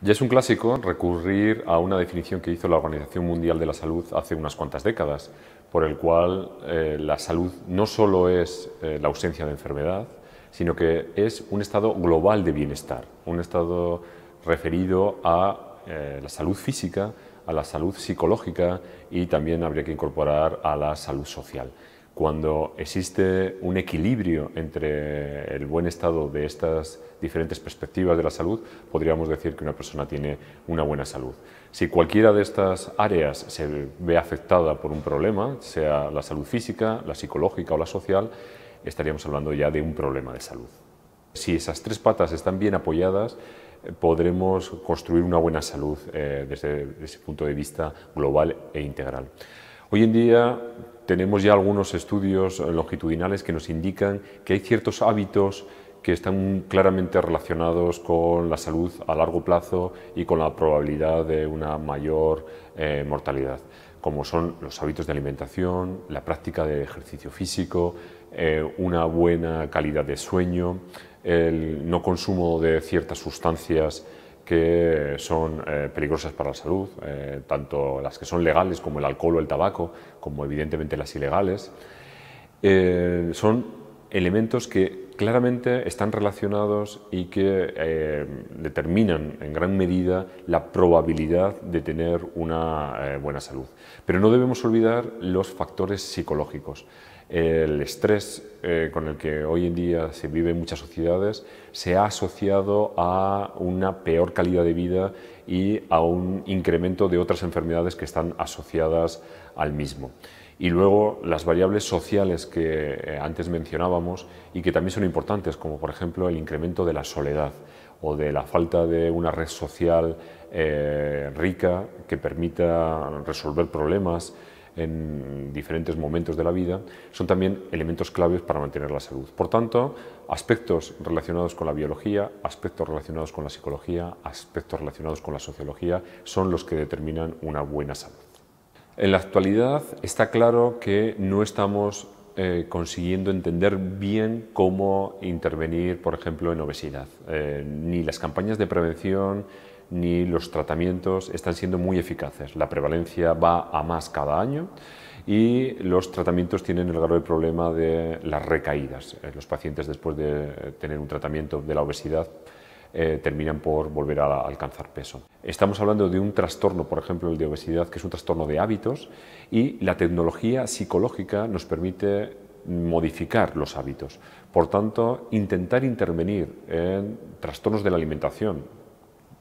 Ya es un clásico recurrir a una definición que hizo la Organización Mundial de la Salud hace unas cuantas décadas, por el cual eh, la salud no solo es eh, la ausencia de enfermedad, sino que es un estado global de bienestar, un estado referido a eh, la salud física, a la salud psicológica y también habría que incorporar a la salud social cuando existe un equilibrio entre el buen estado de estas diferentes perspectivas de la salud, podríamos decir que una persona tiene una buena salud. Si cualquiera de estas áreas se ve afectada por un problema, sea la salud física, la psicológica o la social, estaríamos hablando ya de un problema de salud. Si esas tres patas están bien apoyadas, podremos construir una buena salud eh, desde ese punto de vista global e integral. Hoy en día tenemos ya algunos estudios eh, longitudinales que nos indican que hay ciertos hábitos que están claramente relacionados con la salud a largo plazo y con la probabilidad de una mayor eh, mortalidad, como son los hábitos de alimentación, la práctica de ejercicio físico, eh, una buena calidad de sueño, el no consumo de ciertas sustancias que son eh, peligrosas para la salud, eh, tanto las que son legales como el alcohol o el tabaco, como evidentemente las ilegales. Eh, son elementos que claramente están relacionados y que eh, determinan en gran medida la probabilidad de tener una eh, buena salud. Pero no debemos olvidar los factores psicológicos. El estrés eh, con el que hoy en día se vive en muchas sociedades se ha asociado a una peor calidad de vida y a un incremento de otras enfermedades que están asociadas al mismo. Y luego las variables sociales que eh, antes mencionábamos y que también son importantes, como por ejemplo el incremento de la soledad o de la falta de una red social eh, rica que permita resolver problemas en diferentes momentos de la vida, son también elementos claves para mantener la salud. Por tanto, aspectos relacionados con la biología, aspectos relacionados con la psicología, aspectos relacionados con la sociología, son los que determinan una buena salud. En la actualidad está claro que no estamos eh, consiguiendo entender bien cómo intervenir, por ejemplo, en obesidad. Eh, ni las campañas de prevención ni los tratamientos están siendo muy eficaces. La prevalencia va a más cada año y los tratamientos tienen el grave problema de las recaídas. Eh, los pacientes después de tener un tratamiento de la obesidad eh, terminan por volver a alcanzar peso. Estamos hablando de un trastorno, por ejemplo, el de obesidad, que es un trastorno de hábitos, y la tecnología psicológica nos permite modificar los hábitos. Por tanto, intentar intervenir en trastornos de la alimentación,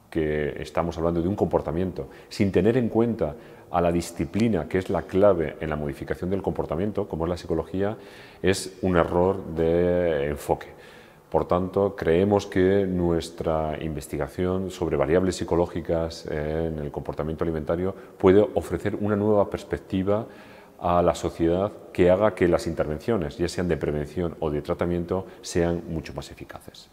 que estamos hablando de un comportamiento, sin tener en cuenta a la disciplina, que es la clave en la modificación del comportamiento, como es la psicología, es un error de enfoque. Por tanto, creemos que nuestra investigación sobre variables psicológicas eh, en el comportamiento alimentario puede ofrecer una nueva perspectiva a la sociedad que haga que las intervenciones, ya sean de prevención o de tratamiento, sean mucho más eficaces.